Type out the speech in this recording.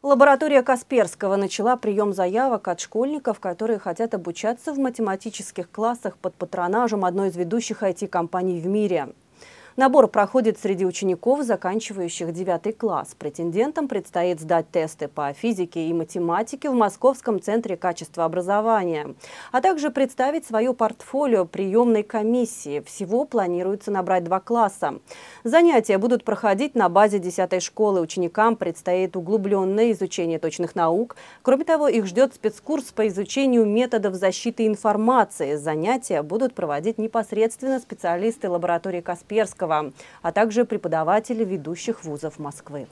Лаборатория Касперского начала прием заявок от школьников, которые хотят обучаться в математических классах под патронажем одной из ведущих IT-компаний в мире. Набор проходит среди учеников, заканчивающих 9 класс. Претендентам предстоит сдать тесты по физике и математике в Московском центре качества образования, а также представить свое портфолио приемной комиссии. Всего планируется набрать два класса. Занятия будут проходить на базе 10 школы. Ученикам предстоит углубленное изучение точных наук. Кроме того, их ждет спецкурс по изучению методов защиты информации. Занятия будут проводить непосредственно специалисты лаборатории Касперского Левицкого, а также преподаватели ведущих вузов Москвы.